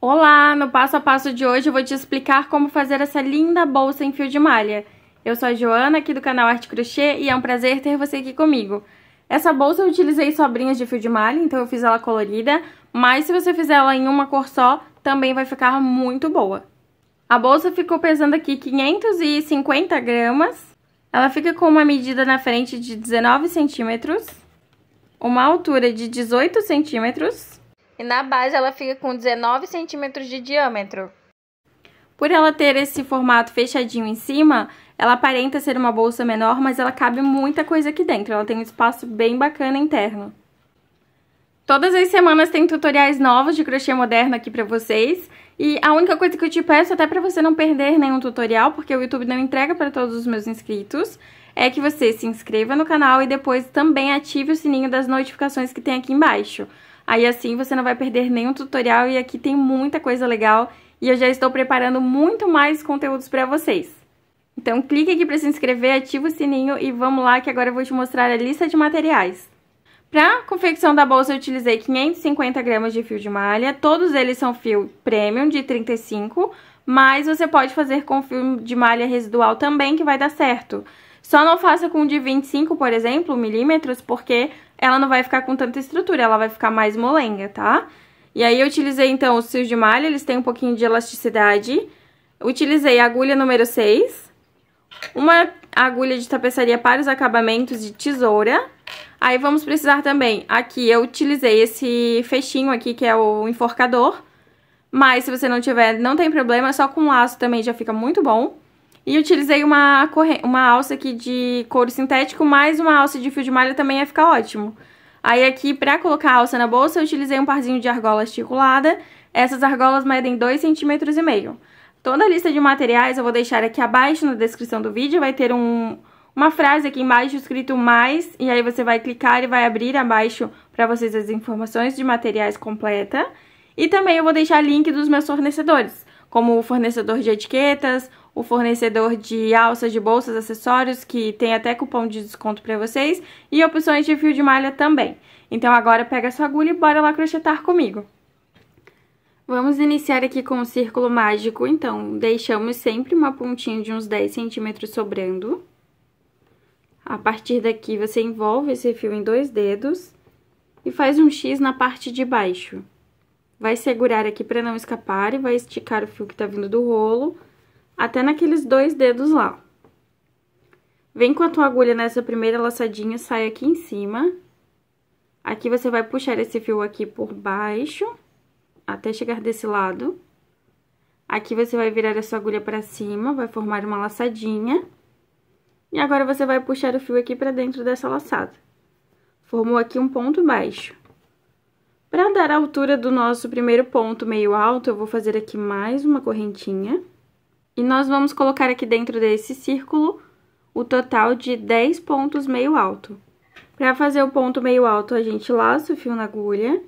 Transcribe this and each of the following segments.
Olá! No passo a passo de hoje eu vou te explicar como fazer essa linda bolsa em fio de malha. Eu sou a Joana, aqui do canal Arte Crochê, e é um prazer ter você aqui comigo. Essa bolsa eu utilizei sobrinhas de fio de malha, então eu fiz ela colorida, mas se você fizer ela em uma cor só, também vai ficar muito boa. A bolsa ficou pesando aqui 550 gramas, ela fica com uma medida na frente de 19 centímetros, uma altura de 18 centímetros, e na base ela fica com 19 centímetros de diâmetro. Por ela ter esse formato fechadinho em cima, ela aparenta ser uma bolsa menor, mas ela cabe muita coisa aqui dentro. Ela tem um espaço bem bacana interno. Todas as semanas tem tutoriais novos de crochê moderno aqui pra vocês. E a única coisa que eu te peço, até pra você não perder nenhum tutorial, porque o YouTube não entrega para todos os meus inscritos, é que você se inscreva no canal e depois também ative o sininho das notificações que tem aqui embaixo. Aí assim você não vai perder nenhum tutorial e aqui tem muita coisa legal e eu já estou preparando muito mais conteúdos para vocês. Então clique aqui para se inscrever, ativa o sininho e vamos lá que agora eu vou te mostrar a lista de materiais. Para confecção da bolsa eu utilizei 550 gramas de fio de malha, todos eles são fio premium de 35, mas você pode fazer com fio de malha residual também que vai dar certo. Só não faça com de 25, por exemplo, milímetros, porque ela não vai ficar com tanta estrutura, ela vai ficar mais molenga, tá? E aí eu utilizei, então, os fios de malha, eles têm um pouquinho de elasticidade. Utilizei a agulha número 6, uma agulha de tapeçaria para os acabamentos de tesoura. Aí vamos precisar também, aqui eu utilizei esse fechinho aqui, que é o enforcador. Mas se você não tiver, não tem problema, só com laço também já fica muito bom. E utilizei uma, uma alça aqui de couro sintético, mais uma alça de fio de malha também ia ficar ótimo. Aí aqui, pra colocar a alça na bolsa, eu utilizei um parzinho de argola articulada. Essas argolas medem 2,5 cm. Toda a lista de materiais eu vou deixar aqui abaixo na descrição do vídeo. Vai ter um, uma frase aqui embaixo escrito mais, e aí você vai clicar e vai abrir abaixo para vocês as informações de materiais completa. E também eu vou deixar link dos meus fornecedores, como o fornecedor de etiquetas, o fornecedor de alças de bolsas, acessórios, que tem até cupom de desconto para vocês, e opções de fio de malha também. Então agora pega sua agulha e bora lá crochetar comigo. Vamos iniciar aqui com o círculo mágico, então, deixamos sempre uma pontinha de uns 10 centímetros sobrando. A partir daqui, você envolve esse fio em dois dedos e faz um X na parte de baixo. Vai segurar aqui para não escapar e vai esticar o fio que tá vindo do rolo até naqueles dois dedos lá. Vem com a tua agulha nessa primeira laçadinha, sai aqui em cima. Aqui você vai puxar esse fio aqui por baixo, até chegar desse lado. Aqui você vai virar a sua agulha pra cima, vai formar uma laçadinha. E agora você vai puxar o fio aqui pra dentro dessa laçada. Formou aqui um ponto baixo. Pra dar a altura do nosso primeiro ponto meio alto, eu vou fazer aqui mais uma correntinha. E nós vamos colocar aqui dentro desse círculo o total de 10 pontos meio alto. Para fazer o ponto meio alto, a gente laça o fio na agulha,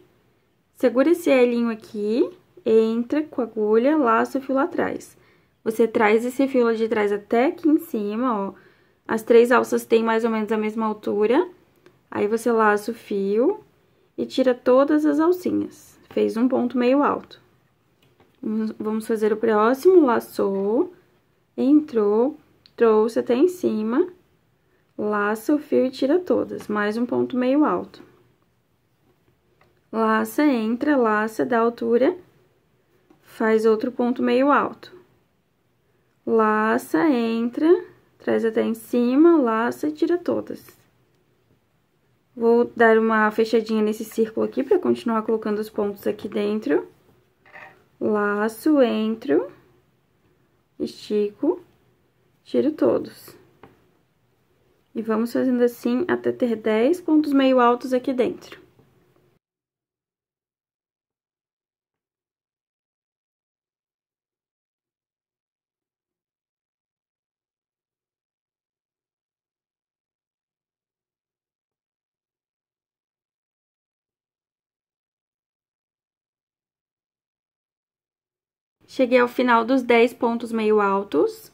segura esse elinho aqui, entra com a agulha, laça o fio lá atrás. Você traz esse fio lá de trás até aqui em cima, ó. As três alças têm mais ou menos a mesma altura. Aí, você laça o fio e tira todas as alcinhas. Fez um ponto meio alto. Vamos fazer o próximo, laçou, entrou, trouxe até em cima, laça o fio e tira todas, mais um ponto meio alto. Laça, entra, laça da altura, faz outro ponto meio alto. Laça, entra, traz até em cima, laça e tira todas. Vou dar uma fechadinha nesse círculo aqui para continuar colocando os pontos aqui dentro laço, entro, estico, tiro todos. E vamos fazendo assim até ter 10 pontos meio altos aqui dentro. Cheguei ao final dos 10 pontos meio altos.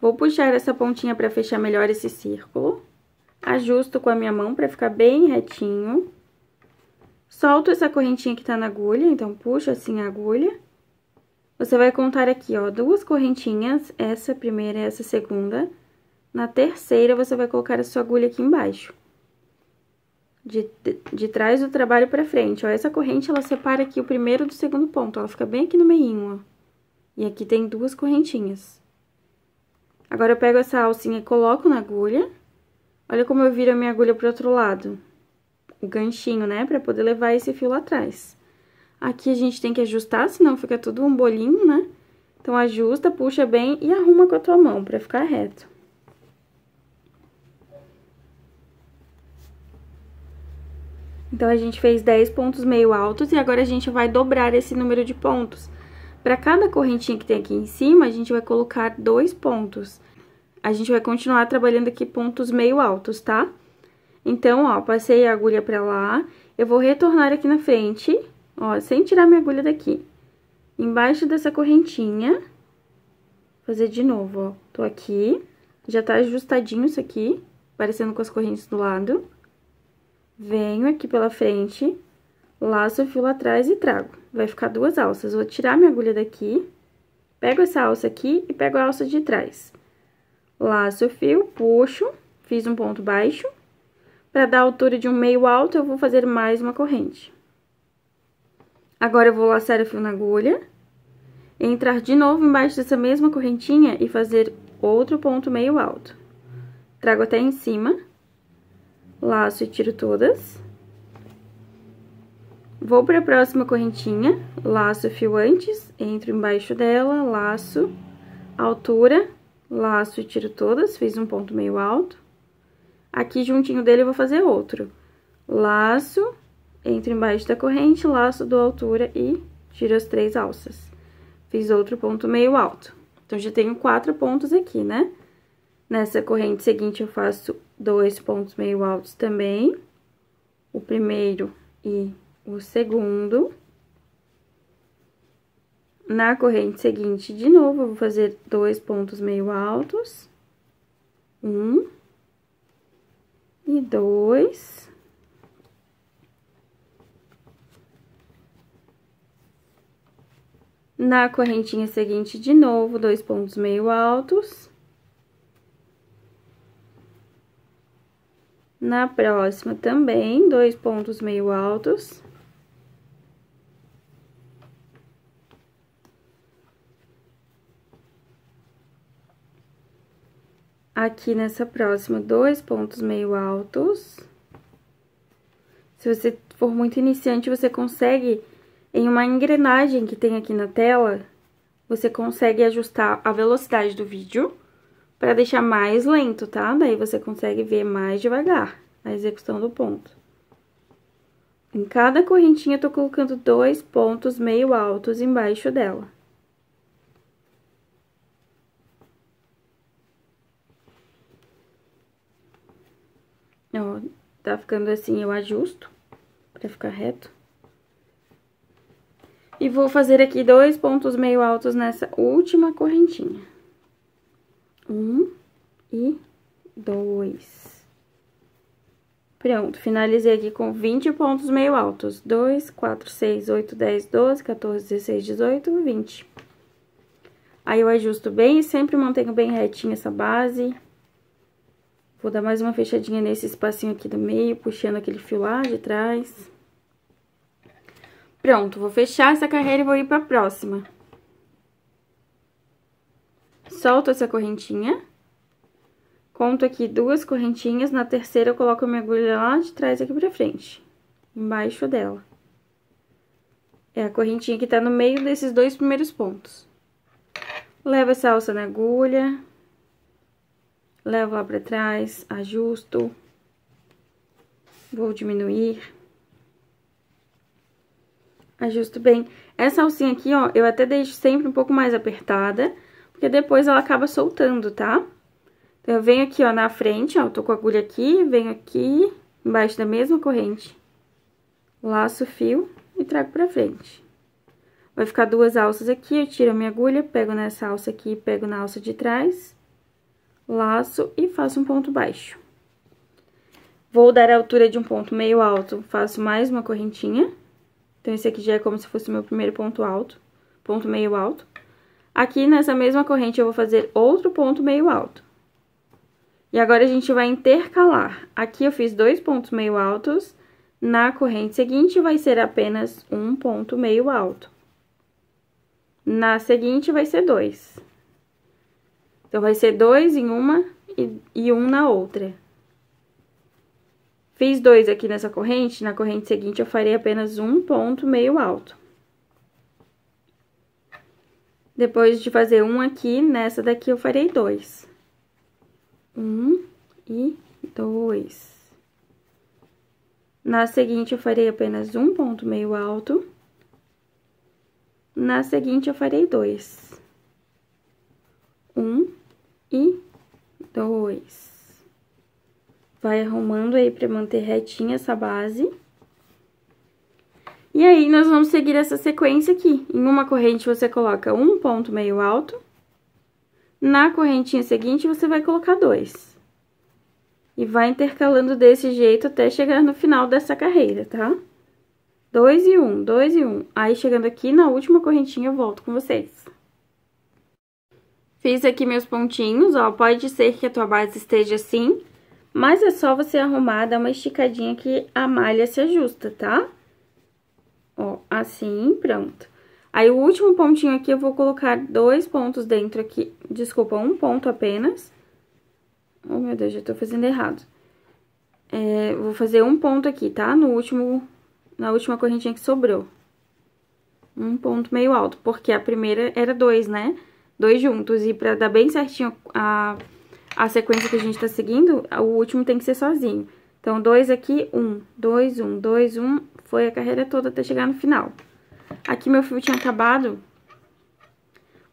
Vou puxar essa pontinha para fechar melhor esse círculo. Ajusto com a minha mão para ficar bem retinho. Solto essa correntinha que tá na agulha, então puxo assim a agulha. Você vai contar aqui, ó, duas correntinhas, essa primeira e essa segunda. Na terceira, você vai colocar a sua agulha aqui embaixo. De, de, de trás do trabalho pra frente, ó, essa corrente, ela separa aqui o primeiro do segundo ponto, ó, ela fica bem aqui no meinho, ó. E aqui tem duas correntinhas. Agora, eu pego essa alcinha e coloco na agulha. Olha como eu viro a minha agulha pro outro lado. O ganchinho, né? Pra poder levar esse fio lá atrás. Aqui a gente tem que ajustar, senão fica tudo um bolinho, né? Então, ajusta, puxa bem e arruma com a tua mão pra ficar reto. Então, a gente fez 10 pontos meio altos e agora a gente vai dobrar esse número de pontos. Para cada correntinha que tem aqui em cima, a gente vai colocar dois pontos. A gente vai continuar trabalhando aqui pontos meio altos, tá? Então, ó, passei a agulha pra lá, eu vou retornar aqui na frente, ó, sem tirar minha agulha daqui. Embaixo dessa correntinha, fazer de novo, ó, tô aqui, já tá ajustadinho isso aqui, parecendo com as correntes do lado. Venho aqui pela frente, laço o fio lá atrás e trago. Vai ficar duas alças. Vou tirar minha agulha daqui, pego essa alça aqui e pego a alça de trás. Laço o fio, puxo, fiz um ponto baixo. Para dar a altura de um meio alto, eu vou fazer mais uma corrente. Agora, eu vou laçar o fio na agulha, entrar de novo embaixo dessa mesma correntinha e fazer outro ponto meio alto. Trago até em cima, laço e tiro todas. Vou para a próxima correntinha, laço o fio antes, entro embaixo dela, laço, altura, laço e tiro todas, fiz um ponto meio alto. Aqui juntinho dele eu vou fazer outro. Laço, entro embaixo da corrente, laço, dou altura e tiro as três alças. Fiz outro ponto meio alto. Então, já tenho quatro pontos aqui, né? Nessa corrente seguinte, eu faço dois pontos meio altos também. O primeiro e o segundo. Na corrente seguinte, de novo, eu vou fazer dois pontos meio altos. Um. E dois. Na correntinha seguinte, de novo, dois pontos meio altos. Na próxima também, dois pontos meio altos. aqui nessa próxima, dois pontos meio altos. Se você for muito iniciante, você consegue, em uma engrenagem que tem aqui na tela, você consegue ajustar a velocidade do vídeo para deixar mais lento, tá? Daí você consegue ver mais devagar a execução do ponto. Em cada correntinha, eu tô colocando dois pontos meio altos embaixo dela. Ó, tá ficando assim, eu ajusto pra ficar reto. E vou fazer aqui dois pontos meio altos nessa última correntinha. Um e dois. Pronto, finalizei aqui com 20 pontos meio altos. 2, 4, 6, 8, 10, 12, 14, 16, 18, 20. Aí, eu ajusto bem e sempre mantenho bem retinha essa base. Vou dar mais uma fechadinha nesse espacinho aqui do meio, puxando aquele fio lá de trás. Pronto, vou fechar essa carreira e vou ir pra próxima. Solto essa correntinha. Conto aqui duas correntinhas, na terceira eu coloco a minha agulha lá de trás aqui pra frente, embaixo dela. É a correntinha que tá no meio desses dois primeiros pontos. Levo essa alça na agulha, levo lá pra trás, ajusto, vou diminuir, ajusto bem. Essa alcinha aqui, ó, eu até deixo sempre um pouco mais apertada, porque depois ela acaba soltando, tá? Então, eu venho aqui, ó, na frente, ó, eu tô com a agulha aqui, venho aqui, embaixo da mesma corrente, laço o fio e trago pra frente. Vai ficar duas alças aqui, eu tiro a minha agulha, pego nessa alça aqui e pego na alça de trás laço e faço um ponto baixo. Vou dar a altura de um ponto meio alto, faço mais uma correntinha. Então, esse aqui já é como se fosse o meu primeiro ponto alto, ponto meio alto. Aqui, nessa mesma corrente, eu vou fazer outro ponto meio alto. E agora, a gente vai intercalar. Aqui, eu fiz dois pontos meio altos. Na corrente seguinte, vai ser apenas um ponto meio alto. Na seguinte, vai ser dois. Então, vai ser dois em uma e, e um na outra. Fiz dois aqui nessa corrente, na corrente seguinte eu farei apenas um ponto meio alto. Depois de fazer um aqui, nessa daqui eu farei dois. Um e dois. Na seguinte, eu farei apenas um ponto meio alto. Na seguinte, eu farei dois e dois. Vai arrumando aí pra manter retinha essa base. E aí, nós vamos seguir essa sequência aqui. Em uma corrente, você coloca um ponto meio alto. Na correntinha seguinte, você vai colocar dois. E vai intercalando desse jeito até chegar no final dessa carreira, tá? Dois e um, dois e um. Aí, chegando aqui, na última correntinha, eu volto com vocês. Fiz aqui meus pontinhos, ó, pode ser que a tua base esteja assim, mas é só você arrumar, dar uma esticadinha que a malha se ajusta, tá? Ó, assim, pronto. Aí, o último pontinho aqui, eu vou colocar dois pontos dentro aqui, desculpa, um ponto apenas. Oh, meu Deus, já tô fazendo errado. É, vou fazer um ponto aqui, tá? No último, na última correntinha que sobrou. Um ponto meio alto, porque a primeira era dois, né? dois juntos. E pra dar bem certinho a, a sequência que a gente tá seguindo, o último tem que ser sozinho. Então, dois aqui, um, dois, um, dois, um, foi a carreira toda até chegar no final. Aqui meu fio tinha acabado,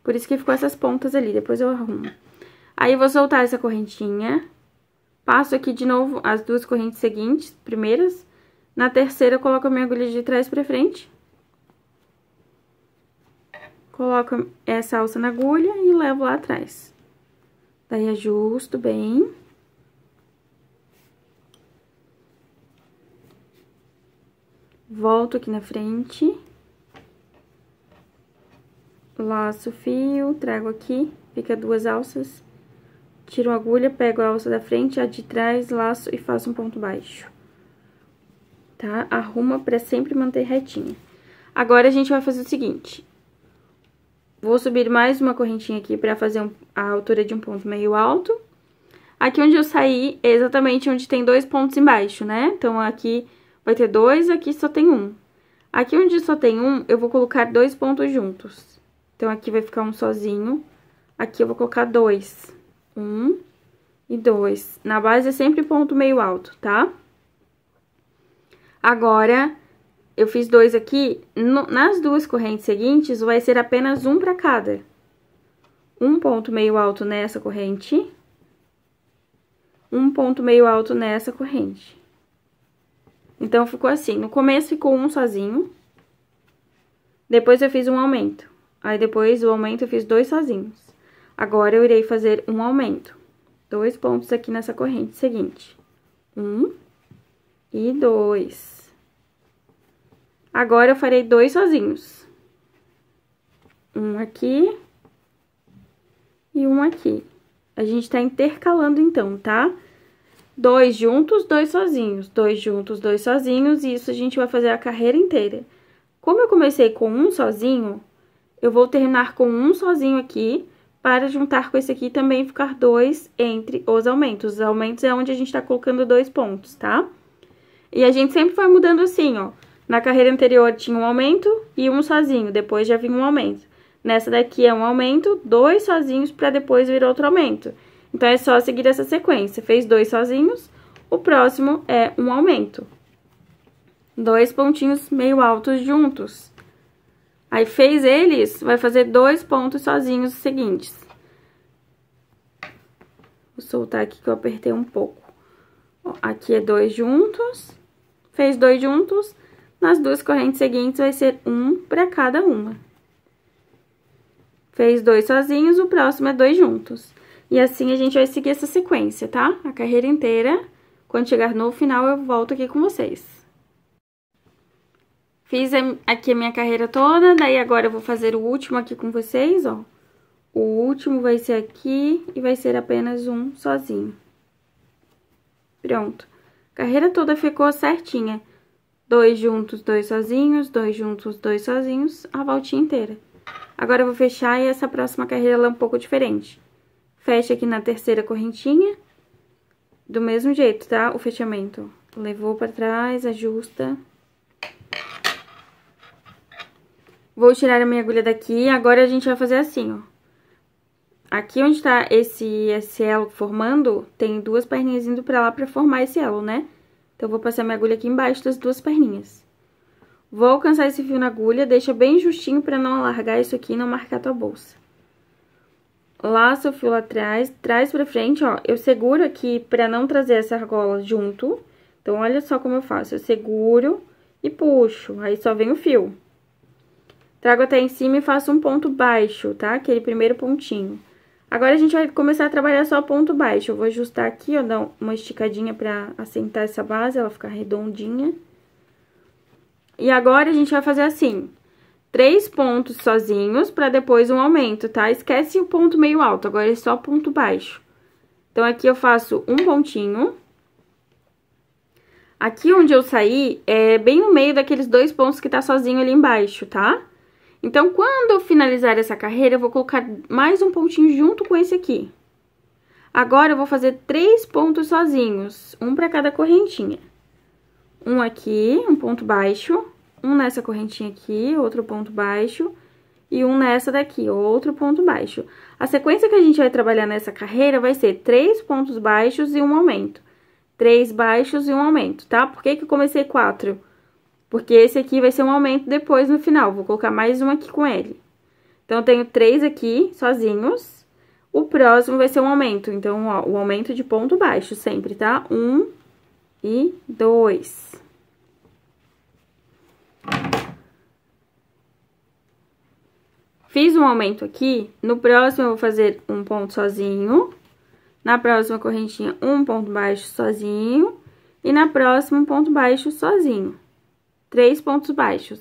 por isso que ficou essas pontas ali, depois eu arrumo. Aí, vou soltar essa correntinha, passo aqui de novo as duas correntes seguintes, primeiras. Na terceira, eu coloco a minha agulha de trás pra frente, Coloco essa alça na agulha e levo lá atrás. Daí, ajusto bem. Volto aqui na frente. Laço o fio, trago aqui, fica duas alças. Tiro a agulha, pego a alça da frente, a de trás, laço e faço um ponto baixo. Tá? Arruma pra sempre manter retinha. Agora, a gente vai fazer o seguinte. Vou subir mais uma correntinha aqui pra fazer um, a altura de um ponto meio alto. Aqui onde eu saí é exatamente onde tem dois pontos embaixo, né? Então, aqui vai ter dois, aqui só tem um. Aqui onde só tem um, eu vou colocar dois pontos juntos. Então, aqui vai ficar um sozinho. Aqui eu vou colocar dois. Um e dois. Na base é sempre ponto meio alto, tá? Agora, eu fiz dois aqui, no, nas duas correntes seguintes, vai ser apenas um para cada. Um ponto meio alto nessa corrente, um ponto meio alto nessa corrente. Então, ficou assim, no começo ficou um sozinho, depois eu fiz um aumento, aí depois o aumento eu fiz dois sozinhos. Agora, eu irei fazer um aumento, dois pontos aqui nessa corrente seguinte, um e dois. Agora, eu farei dois sozinhos. Um aqui e um aqui. A gente tá intercalando então, tá? Dois juntos, dois sozinhos. Dois juntos, dois sozinhos. E isso a gente vai fazer a carreira inteira. Como eu comecei com um sozinho, eu vou terminar com um sozinho aqui, para juntar com esse aqui também ficar dois entre os aumentos. Os aumentos é onde a gente tá colocando dois pontos, tá? E a gente sempre vai mudando assim, ó. Na carreira anterior tinha um aumento e um sozinho, depois já vinha um aumento. Nessa daqui é um aumento, dois sozinhos para depois vir outro aumento. Então é só seguir essa sequência. Fez dois sozinhos, o próximo é um aumento. Dois pontinhos meio altos juntos. Aí fez eles, vai fazer dois pontos sozinhos seguintes. Vou soltar aqui que eu apertei um pouco. Ó, aqui é dois juntos, fez dois juntos, nas duas correntes seguintes, vai ser um para cada uma. Fez dois sozinhos, o próximo é dois juntos. E assim a gente vai seguir essa sequência, tá? A carreira inteira. Quando chegar no final, eu volto aqui com vocês. Fiz aqui a minha carreira toda, daí agora eu vou fazer o último aqui com vocês, ó. O último vai ser aqui e vai ser apenas um sozinho. Pronto. Carreira toda ficou certinha. Dois juntos, dois sozinhos, dois juntos, dois sozinhos, a voltinha inteira. Agora, eu vou fechar e essa próxima carreira é um pouco diferente. Fecha aqui na terceira correntinha, do mesmo jeito, tá? O fechamento. Levou pra trás, ajusta. Vou tirar a minha agulha daqui, agora a gente vai fazer assim, ó. Aqui onde tá esse, esse elo formando, tem duas perninhas indo pra lá pra formar esse elo, né? Então, vou passar minha agulha aqui embaixo das duas perninhas. Vou alcançar esse fio na agulha, deixa bem justinho pra não alargar isso aqui e não marcar tua bolsa. Laço o fio lá atrás, traz pra frente, ó. Eu seguro aqui pra não trazer essa argola junto. Então, olha só como eu faço. Eu seguro e puxo, aí só vem o fio. Trago até em cima e faço um ponto baixo, tá? Aquele primeiro pontinho. Agora, a gente vai começar a trabalhar só ponto baixo. Eu vou ajustar aqui, ó, dar uma esticadinha pra assentar essa base, ela ficar redondinha. E agora, a gente vai fazer assim, três pontos sozinhos pra depois um aumento, tá? Esquece o ponto meio alto, agora é só ponto baixo. Então, aqui eu faço um pontinho... Aqui onde eu saí, é bem no meio daqueles dois pontos que tá sozinho ali embaixo, tá? Então, quando eu finalizar essa carreira, eu vou colocar mais um pontinho junto com esse aqui. Agora, eu vou fazer três pontos sozinhos, um para cada correntinha. Um aqui, um ponto baixo, um nessa correntinha aqui, outro ponto baixo, e um nessa daqui, outro ponto baixo. A sequência que a gente vai trabalhar nessa carreira vai ser três pontos baixos e um aumento. Três baixos e um aumento, tá? Por que que eu comecei quatro? Quatro porque esse aqui vai ser um aumento depois no final. Vou colocar mais um aqui com ele. Então, eu tenho três aqui, sozinhos. O próximo vai ser um aumento. Então, ó, o aumento de ponto baixo sempre, tá? Um e dois. Fiz um aumento aqui. No próximo, eu vou fazer um ponto sozinho. Na próxima correntinha, um ponto baixo sozinho. E na próxima, um ponto baixo sozinho três pontos baixos.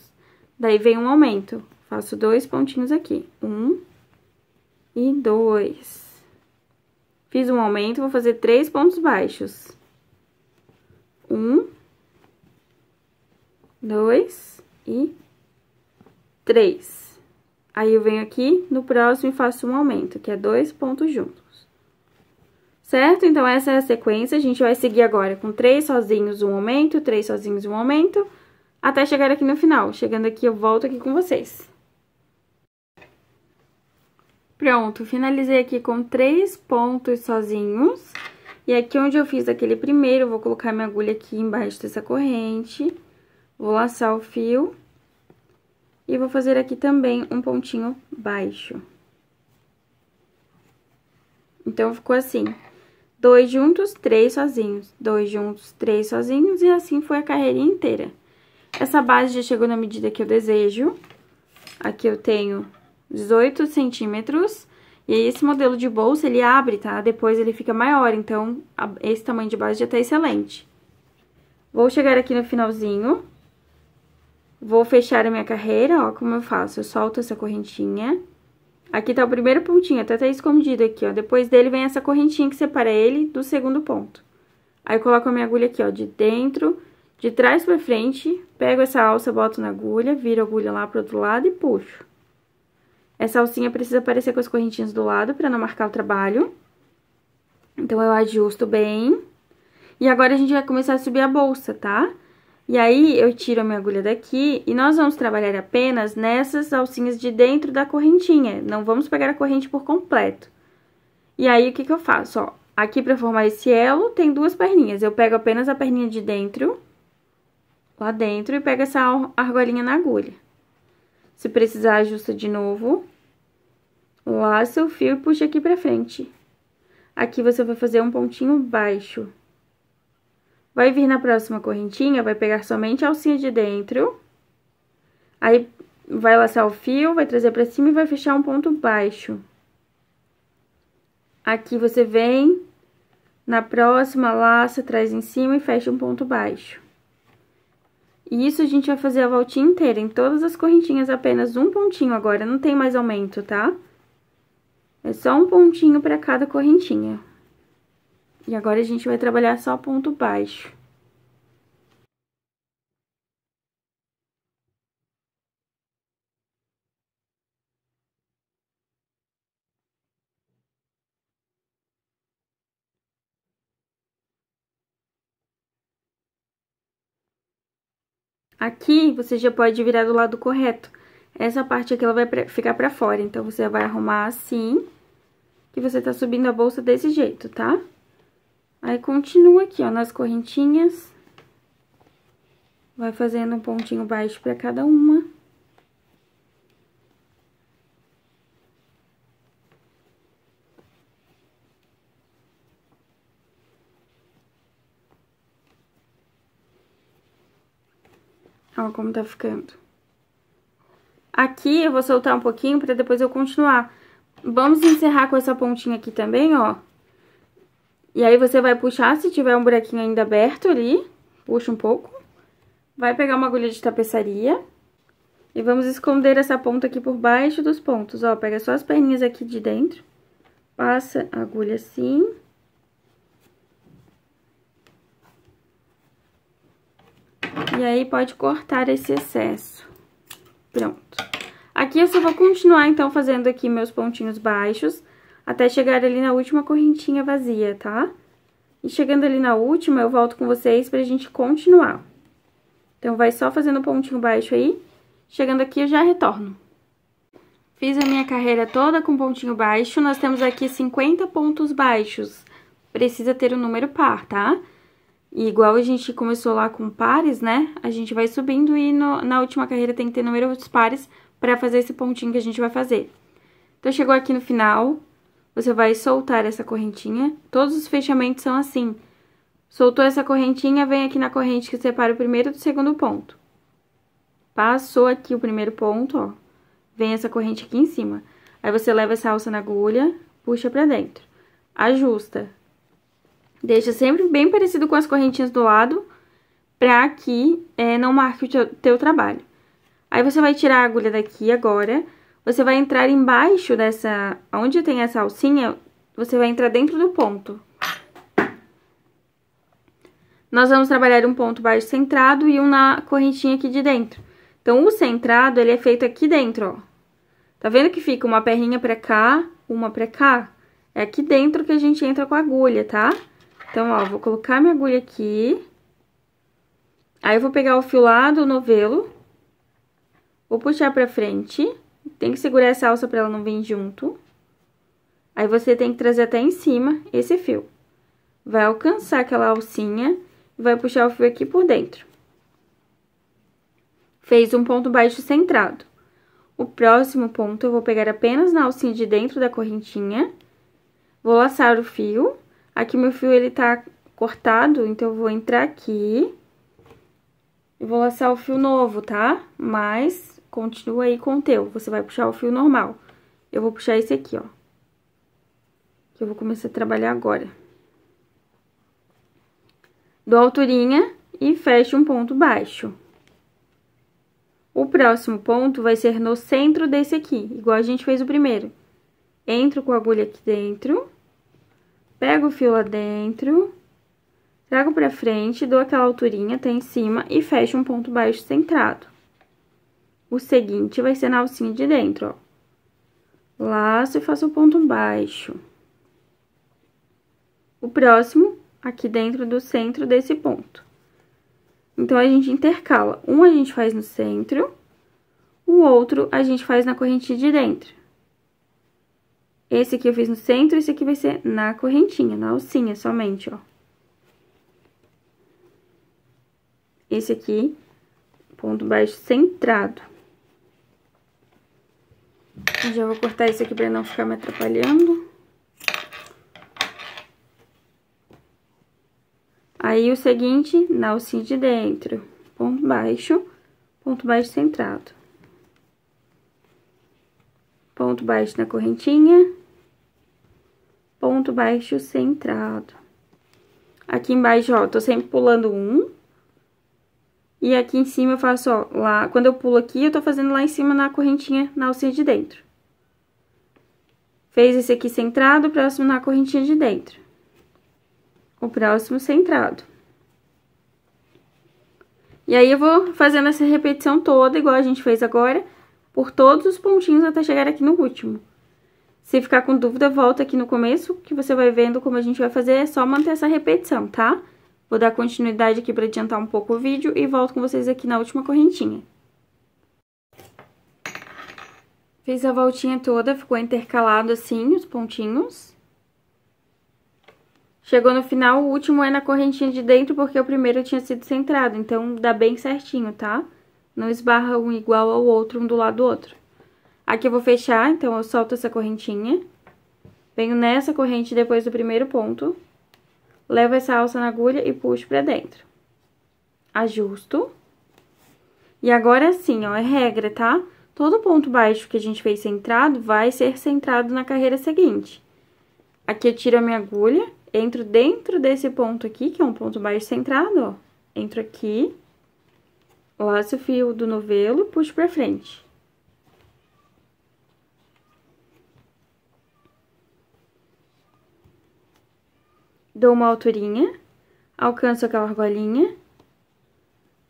Daí, vem um aumento. Faço dois pontinhos aqui. Um e dois. Fiz um aumento, vou fazer três pontos baixos. Um, dois e três. Aí, eu venho aqui no próximo e faço um aumento, que é dois pontos juntos certo? Então, essa é a sequência, a gente vai seguir agora com três sozinhos, um aumento, três sozinhos, um aumento, até chegar aqui no final. Chegando aqui, eu volto aqui com vocês. Pronto, finalizei aqui com três pontos sozinhos. E aqui onde eu fiz aquele primeiro, vou colocar minha agulha aqui embaixo dessa corrente. Vou laçar o fio. E vou fazer aqui também um pontinho baixo. Então, ficou assim. Dois juntos, três sozinhos. Dois juntos, três sozinhos. E assim foi a carreirinha inteira. Essa base já chegou na medida que eu desejo. Aqui eu tenho 18 centímetros. E aí, esse modelo de bolsa, ele abre, tá? Depois ele fica maior, então, esse tamanho de base já tá excelente. Vou chegar aqui no finalzinho. Vou fechar a minha carreira, ó, como eu faço. Eu solto essa correntinha. Aqui tá o primeiro pontinho, até tá escondido aqui, ó. Depois dele vem essa correntinha que separa ele do segundo ponto. Aí, eu coloco a minha agulha aqui, ó, de dentro de trás para frente, pego essa alça, boto na agulha, viro a agulha lá pro outro lado e puxo. Essa alcinha precisa aparecer com as correntinhas do lado para não marcar o trabalho. Então, eu ajusto bem. E agora, a gente vai começar a subir a bolsa, tá? E aí, eu tiro a minha agulha daqui e nós vamos trabalhar apenas nessas alcinhas de dentro da correntinha. Não vamos pegar a corrente por completo. E aí, o que que eu faço, ó? Aqui, para formar esse elo, tem duas perninhas. Eu pego apenas a perninha de dentro lá dentro e pega essa argolinha na agulha. Se precisar, ajusta de novo. Laça o fio e puxa aqui pra frente. Aqui você vai fazer um pontinho baixo. Vai vir na próxima correntinha, vai pegar somente a alcinha de dentro. Aí, vai laçar o fio, vai trazer pra cima e vai fechar um ponto baixo. Aqui você vem, na próxima, laça, traz em cima e fecha um ponto baixo. E isso a gente vai fazer a voltinha inteira, em todas as correntinhas, apenas um pontinho agora, não tem mais aumento, tá? É só um pontinho pra cada correntinha. E agora a gente vai trabalhar só ponto baixo. Aqui, você já pode virar do lado correto. Essa parte aqui, ela vai ficar pra fora. Então, você vai arrumar assim, que você tá subindo a bolsa desse jeito, tá? Aí, continua aqui, ó, nas correntinhas. Vai fazendo um pontinho baixo pra cada uma. Olha como tá ficando. Aqui eu vou soltar um pouquinho pra depois eu continuar. Vamos encerrar com essa pontinha aqui também, ó. E aí você vai puxar, se tiver um buraquinho ainda aberto ali, puxa um pouco. Vai pegar uma agulha de tapeçaria. E vamos esconder essa ponta aqui por baixo dos pontos, ó. Pega só as perninhas aqui de dentro. Passa a agulha assim. E aí, pode cortar esse excesso. Pronto. Aqui eu só vou continuar, então, fazendo aqui meus pontinhos baixos, até chegar ali na última correntinha vazia, tá? E chegando ali na última, eu volto com vocês pra gente continuar. Então, vai só fazendo pontinho baixo aí, chegando aqui eu já retorno. Fiz a minha carreira toda com pontinho baixo, nós temos aqui 50 pontos baixos. Precisa ter o um número par, tá? Tá? E igual a gente começou lá com pares, né? A gente vai subindo e no, na última carreira tem que ter número de pares para fazer esse pontinho que a gente vai fazer. Então, chegou aqui no final, você vai soltar essa correntinha. Todos os fechamentos são assim. Soltou essa correntinha, vem aqui na corrente que separa o primeiro do segundo ponto. Passou aqui o primeiro ponto, ó. Vem essa corrente aqui em cima. Aí, você leva essa alça na agulha, puxa pra dentro. Ajusta. Deixa sempre bem parecido com as correntinhas do lado, pra que é, não marque o teu, teu trabalho. Aí, você vai tirar a agulha daqui agora, você vai entrar embaixo dessa... Onde tem essa alcinha, você vai entrar dentro do ponto. Nós vamos trabalhar um ponto baixo centrado e um na correntinha aqui de dentro. Então, o centrado, ele é feito aqui dentro, ó. Tá vendo que fica uma perninha pra cá, uma pra cá? É aqui dentro que a gente entra com a agulha, tá? Tá? Então, ó, vou colocar minha agulha aqui. Aí, eu vou pegar o fio lá do novelo. Vou puxar pra frente. Tem que segurar essa alça pra ela não vir junto. Aí, você tem que trazer até em cima esse fio. Vai alcançar aquela alcinha e vai puxar o fio aqui por dentro. Fez um ponto baixo centrado. O próximo ponto, eu vou pegar apenas na alcinha de dentro da correntinha. Vou laçar o fio Aqui meu fio, ele tá cortado, então eu vou entrar aqui e vou laçar o fio novo, tá? Mas continua aí com o teu, você vai puxar o fio normal. Eu vou puxar esse aqui, ó, que eu vou começar a trabalhar agora. Dou alturinha e fecho um ponto baixo. O próximo ponto vai ser no centro desse aqui, igual a gente fez o primeiro. Entro com a agulha aqui dentro pego o fio lá dentro, trago pra frente, dou aquela alturinha até em cima e fecho um ponto baixo centrado. O seguinte vai ser na alcinha de dentro, ó. Laço e faço um ponto baixo. O próximo, aqui dentro do centro desse ponto. Então, a gente intercala. Um a gente faz no centro, o outro a gente faz na correntinha de dentro. Esse aqui eu fiz no centro, esse aqui vai ser na correntinha, na alcinha somente, ó. Esse aqui, ponto baixo centrado. já vou cortar isso aqui pra não ficar me atrapalhando. Aí, o seguinte, na alcinha de dentro, ponto baixo, ponto baixo centrado ponto baixo na correntinha, ponto baixo centrado. Aqui embaixo, ó, tô sempre pulando um. E aqui em cima eu faço, ó, lá, quando eu pulo aqui, eu tô fazendo lá em cima na correntinha, na alcinha de dentro. Fez esse aqui centrado, o próximo na correntinha de dentro. O próximo centrado. E aí, eu vou fazendo essa repetição toda, igual a gente fez agora, por todos os pontinhos até chegar aqui no último. Se ficar com dúvida, volta aqui no começo, que você vai vendo como a gente vai fazer, é só manter essa repetição, tá? Vou dar continuidade aqui para adiantar um pouco o vídeo e volto com vocês aqui na última correntinha. Fiz a voltinha toda, ficou intercalado assim os pontinhos. Chegou no final, o último é na correntinha de dentro, porque o primeiro tinha sido centrado, então dá bem certinho, tá? Não esbarra um igual ao outro, um do lado do outro. Aqui eu vou fechar, então eu solto essa correntinha. Venho nessa corrente depois do primeiro ponto. Levo essa alça na agulha e puxo pra dentro. Ajusto. E agora assim, ó, é regra, tá? Todo ponto baixo que a gente fez centrado vai ser centrado na carreira seguinte. Aqui eu tiro a minha agulha, entro dentro desse ponto aqui, que é um ponto baixo centrado, ó. Entro aqui, laço o fio do novelo, puxo pra frente. Dou uma alturinha, alcanço aquela argolinha,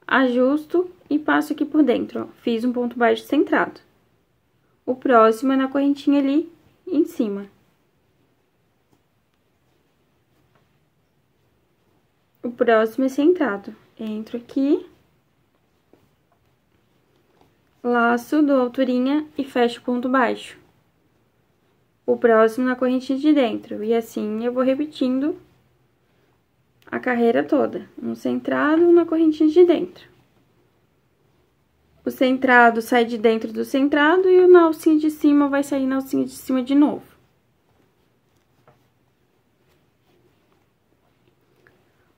ajusto e passo aqui por dentro, ó. Fiz um ponto baixo centrado. O próximo é na correntinha ali em cima. O próximo é centrado. Entro aqui laço, dou alturinha e fecho o ponto baixo. O próximo na correntinha de dentro, e assim eu vou repetindo a carreira toda. Um centrado, um na correntinha de dentro. O centrado sai de dentro do centrado e o na alcinha de cima vai sair na alcinha de cima de novo.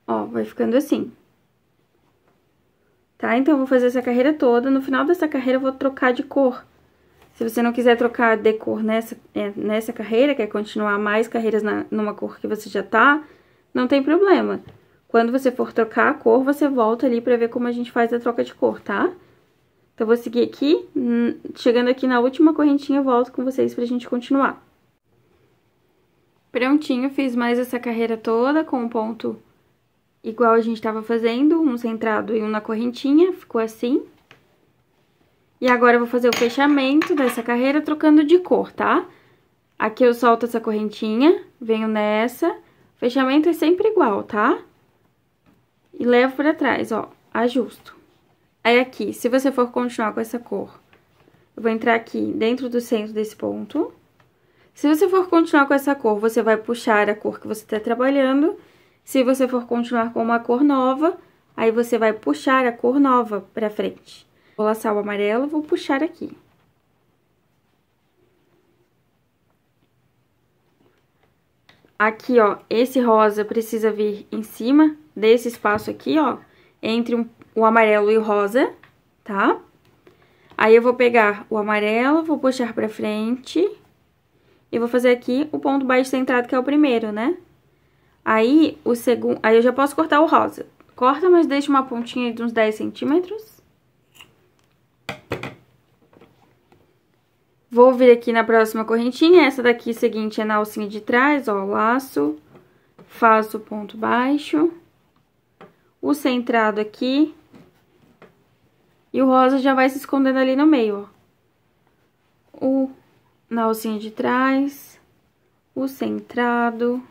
Ó, vai ficando assim tá? Então, eu vou fazer essa carreira toda. No final dessa carreira, eu vou trocar de cor. Se você não quiser trocar de cor nessa, é, nessa carreira, quer continuar mais carreiras na, numa cor que você já tá, não tem problema. Quando você for trocar a cor, você volta ali pra ver como a gente faz a troca de cor, tá? Então, eu vou seguir aqui, hum, chegando aqui na última correntinha, eu volto com vocês pra gente continuar. Prontinho, fiz mais essa carreira toda com o ponto igual a gente estava fazendo, um centrado e um na correntinha, ficou assim. E agora eu vou fazer o fechamento dessa carreira trocando de cor, tá? Aqui eu solto essa correntinha, venho nessa, fechamento é sempre igual, tá? E levo pra trás, ó, ajusto. Aí aqui, se você for continuar com essa cor, eu vou entrar aqui dentro do centro desse ponto. Se você for continuar com essa cor, você vai puxar a cor que você tá trabalhando se você for continuar com uma cor nova, aí você vai puxar a cor nova para frente. Vou laçar o amarelo, vou puxar aqui. Aqui, ó, esse rosa precisa vir em cima desse espaço aqui, ó, entre um, o amarelo e o rosa, tá? Aí, eu vou pegar o amarelo, vou puxar pra frente e vou fazer aqui o ponto baixo centrado, que é o primeiro, né? Aí, o segundo... Aí eu já posso cortar o rosa. Corta, mas deixa uma pontinha de uns 10 centímetros. Vou vir aqui na próxima correntinha. Essa daqui seguinte é na alcinha de trás, ó, laço. Faço ponto baixo. O centrado aqui. E o rosa já vai se escondendo ali no meio, ó. O na alcinha de trás. O centrado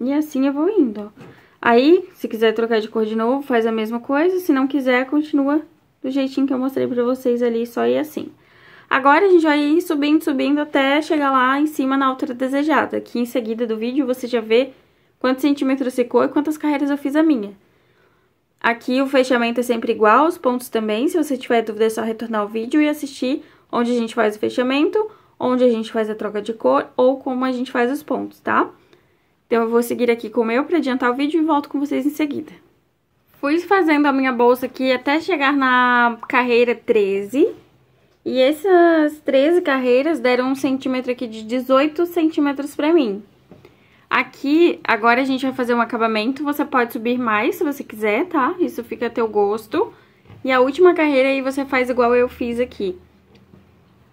e assim eu vou indo, ó. Aí, se quiser trocar de cor de novo, faz a mesma coisa. Se não quiser, continua do jeitinho que eu mostrei pra vocês ali, só ir assim. Agora, a gente vai ir subindo, subindo, até chegar lá em cima na altura desejada. Aqui em seguida do vídeo, você já vê quantos centímetros secou e quantas carreiras eu fiz a minha. Aqui o fechamento é sempre igual, os pontos também. Se você tiver dúvida, é só retornar o vídeo e assistir onde a gente faz o fechamento, onde a gente faz a troca de cor ou como a gente faz os pontos, tá? Então eu vou seguir aqui com o meu para adiantar o vídeo e volto com vocês em seguida. Fui fazendo a minha bolsa aqui até chegar na carreira 13. E essas 13 carreiras deram um centímetro aqui de 18 centímetros para mim. Aqui, agora a gente vai fazer um acabamento, você pode subir mais se você quiser, tá? Isso fica a teu gosto. E a última carreira aí você faz igual eu fiz aqui.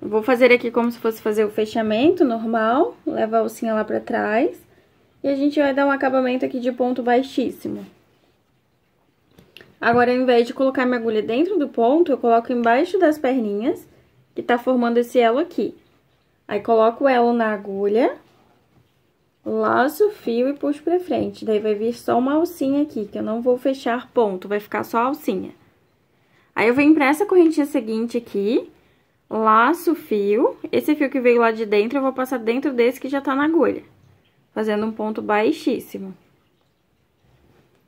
vou fazer aqui como se fosse fazer o fechamento normal, leva a alcinha lá pra trás. E a gente vai dar um acabamento aqui de ponto baixíssimo. Agora, ao invés de colocar minha agulha dentro do ponto, eu coloco embaixo das perninhas, que tá formando esse elo aqui. Aí, coloco o elo na agulha, laço o fio e puxo pra frente. Daí, vai vir só uma alcinha aqui, que eu não vou fechar ponto, vai ficar só alcinha. Aí, eu venho pra essa correntinha seguinte aqui, laço o fio. Esse fio que veio lá de dentro, eu vou passar dentro desse que já tá na agulha fazendo um ponto baixíssimo.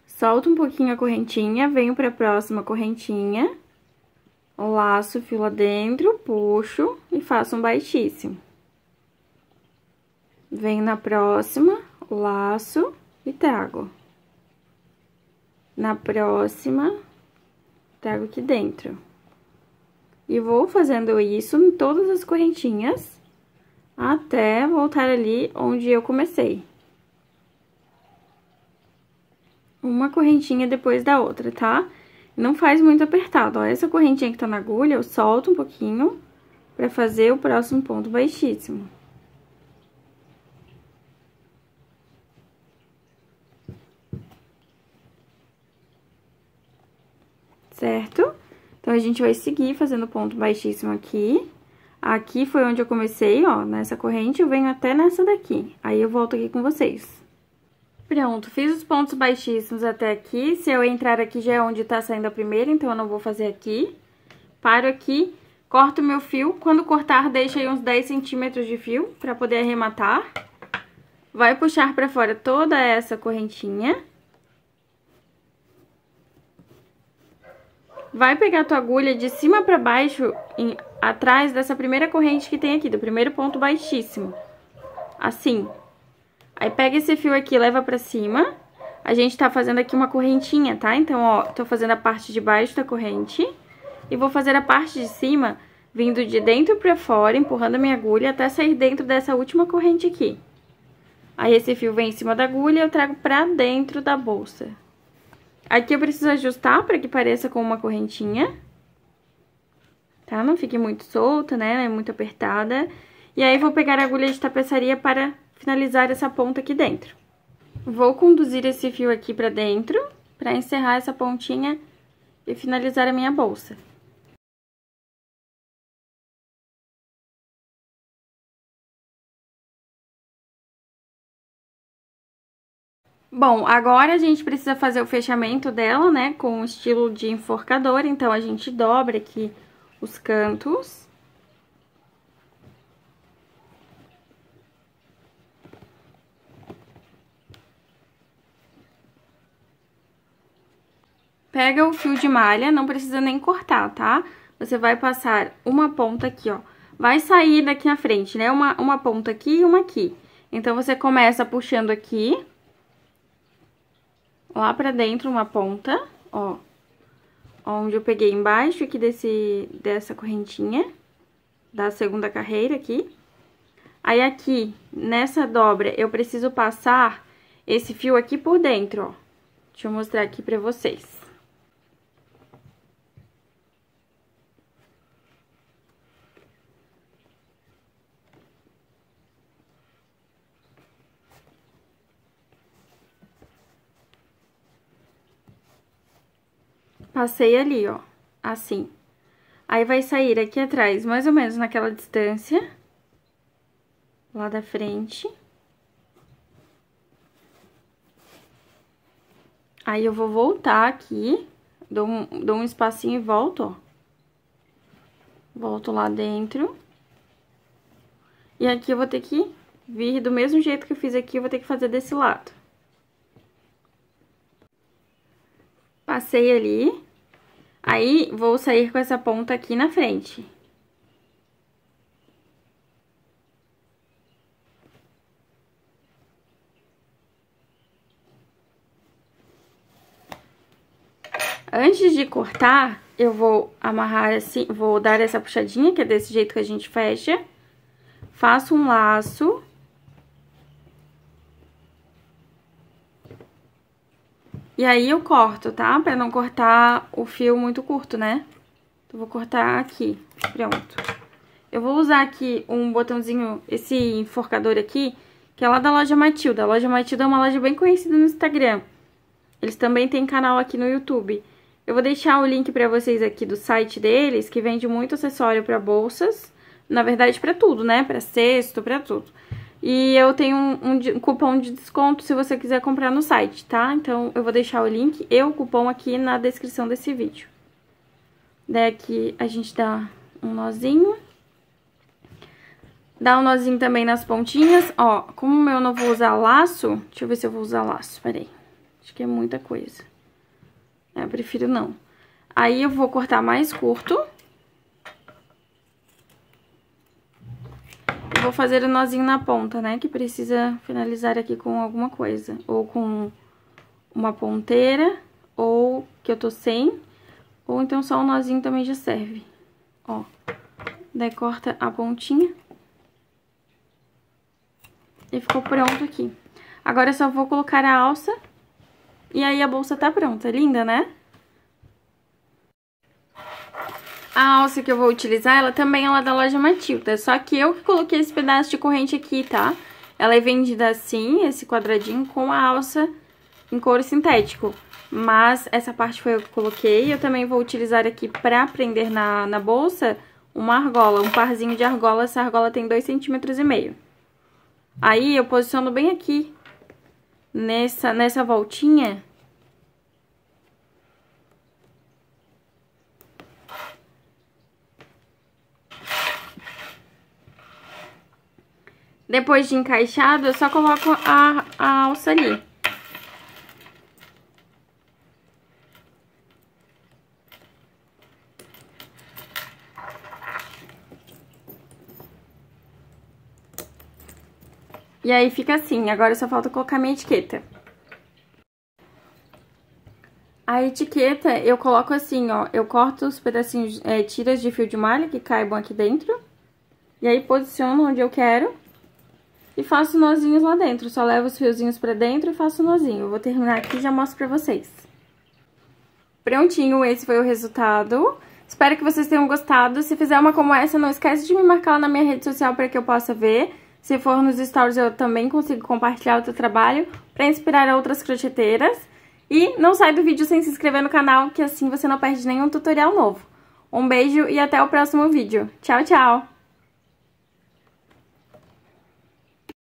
Solto um pouquinho a correntinha, venho para a próxima correntinha, laço o fio lá dentro, puxo e faço um baixíssimo. Venho na próxima, laço e trago. Na próxima, trago aqui dentro. E vou fazendo isso em todas as correntinhas até voltar ali onde eu comecei. Uma correntinha depois da outra, tá? Não faz muito apertado, ó. Essa correntinha que tá na agulha, eu solto um pouquinho pra fazer o próximo ponto baixíssimo. Certo? Então, a gente vai seguir fazendo ponto baixíssimo aqui. Aqui foi onde eu comecei, ó, nessa corrente, eu venho até nessa daqui. Aí eu volto aqui com vocês. Pronto, fiz os pontos baixíssimos até aqui. Se eu entrar aqui, já é onde tá saindo a primeira, então eu não vou fazer aqui. Paro aqui, corto meu fio. Quando cortar, deixo aí uns 10 centímetros de fio pra poder arrematar. Vai puxar pra fora toda essa correntinha. vai pegar a tua agulha de cima para baixo, em, atrás dessa primeira corrente que tem aqui, do primeiro ponto baixíssimo. Assim. Aí pega esse fio aqui, leva pra cima. A gente tá fazendo aqui uma correntinha, tá? Então, ó, tô fazendo a parte de baixo da corrente. E vou fazer a parte de cima, vindo de dentro pra fora, empurrando a minha agulha até sair dentro dessa última corrente aqui. Aí esse fio vem em cima da agulha e eu trago pra dentro da bolsa. Aqui eu preciso ajustar para que pareça com uma correntinha. Tá? Não fique muito solta, né? é Muito apertada. E aí, vou pegar a agulha de tapeçaria para finalizar essa ponta aqui dentro. Vou conduzir esse fio aqui para dentro, para encerrar essa pontinha e finalizar a minha bolsa. Bom, agora a gente precisa fazer o fechamento dela, né, com o estilo de enforcador, então a gente dobra aqui os cantos. Pega o fio de malha, não precisa nem cortar, tá? Você vai passar uma ponta aqui, ó. Vai sair daqui na frente, né? Uma, uma ponta aqui e uma aqui. Então, você começa puxando aqui lá pra dentro uma ponta, ó, onde eu peguei embaixo aqui desse, dessa correntinha, da segunda carreira aqui. Aí aqui, nessa dobra, eu preciso passar esse fio aqui por dentro, ó. Deixa eu mostrar aqui pra vocês. Passei ali, ó, assim. Aí vai sair aqui atrás, mais ou menos naquela distância. Lá da frente. Aí eu vou voltar aqui, dou um, dou um espacinho e volto, ó. Volto lá dentro. E aqui eu vou ter que vir do mesmo jeito que eu fiz aqui, eu vou ter que fazer desse lado. Passei ali. Aí, vou sair com essa ponta aqui na frente. Antes de cortar, eu vou amarrar assim, vou dar essa puxadinha, que é desse jeito que a gente fecha. Faço um laço. E aí eu corto, tá? Pra não cortar o fio muito curto, né? Então, vou cortar aqui. Pronto. Eu vou usar aqui um botãozinho, esse enforcador aqui, que é lá da loja Matilda. A loja Matilda é uma loja bem conhecida no Instagram. Eles também têm canal aqui no YouTube. Eu vou deixar o link pra vocês aqui do site deles, que vende muito acessório pra bolsas. Na verdade, pra tudo, né? Pra cesto, pra tudo. E eu tenho um, um, cupom de desconto se você quiser comprar no site, tá? Então eu vou deixar o link e o cupom aqui na descrição desse vídeo. Daí aqui a gente dá um nozinho. Dá um nozinho também nas pontinhas. Ó, como eu não vou usar laço... Deixa eu ver se eu vou usar laço, peraí. Acho que é muita coisa. É, eu prefiro não. Aí eu vou cortar mais curto. vou fazer o nozinho na ponta, né? Que precisa finalizar aqui com alguma coisa. Ou com uma ponteira, ou que eu tô sem, ou então só o nozinho também já serve. Ó, daí corta a pontinha. E ficou pronto aqui. Agora eu só vou colocar a alça. E aí a bolsa tá pronta. Linda, né? A alça que eu vou utilizar, ela também é lá da loja Matilda, só que eu que coloquei esse pedaço de corrente aqui, tá? Ela é vendida assim, esse quadradinho, com a alça em couro sintético. Mas essa parte foi eu que coloquei. Eu também vou utilizar aqui pra prender na, na bolsa uma argola, um parzinho de argola. Essa argola tem 2,5 cm. Aí eu posiciono bem aqui, nessa, nessa voltinha, Depois de encaixado, eu só coloco a, a alça ali. E aí fica assim, agora só falta colocar minha etiqueta. A etiqueta eu coloco assim, ó, eu corto os pedacinhos, é, tiras de fio de malha que caibam aqui dentro. E aí posiciono onde eu quero. E faço nozinhos lá dentro, só levo os fiozinhos pra dentro e faço nozinho. Eu vou terminar aqui e já mostro pra vocês. Prontinho, esse foi o resultado. Espero que vocês tenham gostado. Se fizer uma como essa, não esquece de me marcar lá na minha rede social para que eu possa ver. Se for nos stories, eu também consigo compartilhar o teu trabalho para inspirar outras crocheteiras. E não sai do vídeo sem se inscrever no canal, que assim você não perde nenhum tutorial novo. Um beijo e até o próximo vídeo. Tchau, tchau!